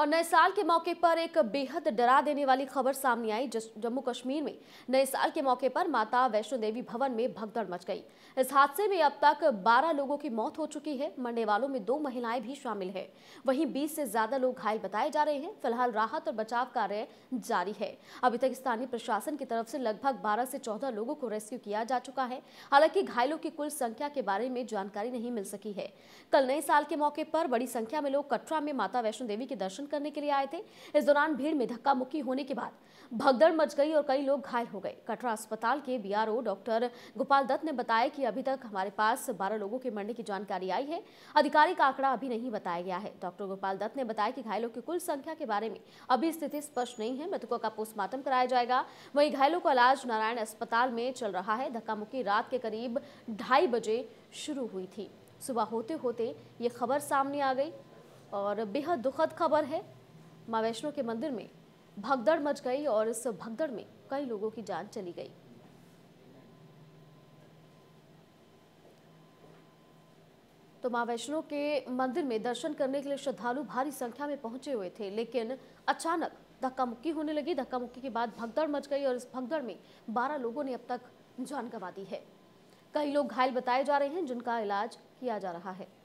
और नए साल के मौके पर एक बेहद डरा देने वाली खबर सामने आई जम्मू कश्मीर में नए साल के मौके पर माता वैष्णो देवी भवन में भगदड़ मच गई इस हादसे में अब तक 12 लोगों की मौत हो चुकी है मरने वालों में दो महिलाएं भी शामिल हैं वहीं 20 से ज्यादा लोग घायल बताए जा रहे हैं फिलहाल राहत और बचाव कार्य जारी है अभी तक स्थानीय प्रशासन की तरफ से लगभग बारह से चौदह लोगों को रेस्क्यू किया जा चुका है हालांकि घायलों की कुल संख्या के बारे में जानकारी नहीं मिल सकी है कल नए साल के मौके पर बड़ी संख्या में लोग कटरा में माता वैष्णो देवी के दर्शन करने के लिए आए थे इस दौरान भीड़ में धक्का मुक्की होने के बाद भगदड़ मच गई और कई लोग घायल हो गए कटरा अस्पताल के बीआरओ डॉक्टर गोपाल दत्त ने बताया कि अभी तक हमारे पास बारह लोगों के मरने की जानकारी आई है आधिकारिक आंकड़ा अभी नहीं बताया गया है डॉक्टर गोपाल दत्त ने बताया कि घायलों की कुल संख्या के बारे में अभी स्थिति स्पष्ट नहीं है मृतकों का पोस्टमार्टम कराया जाएगा वहीं घायलों का इलाज नारायण अस्पताल में चल रहा है धक्का मुक्की रात के करीब ढाई बजे शुरू हुई थी सुबह होते होते ये खबर सामने आ गई और बेहद दुखद खबर है माँ वैष्णो के मंदिर में भगदड़ मच गई और इस भगदड़ में कई लोगों की जान चली गई तो माँ वैष्णो के मंदिर में दर्शन करने के लिए श्रद्धालु भारी संख्या में पहुंचे हुए थे लेकिन अचानक धक्का मुक्की होने लगी धक्का मुक्की के बाद भगदड़ मच गई और इस भगदड़ में 12 लोगों ने अब तक जान गंवा दी है कई लोग घायल बताए जा रहे हैं जिनका इलाज किया जा रहा है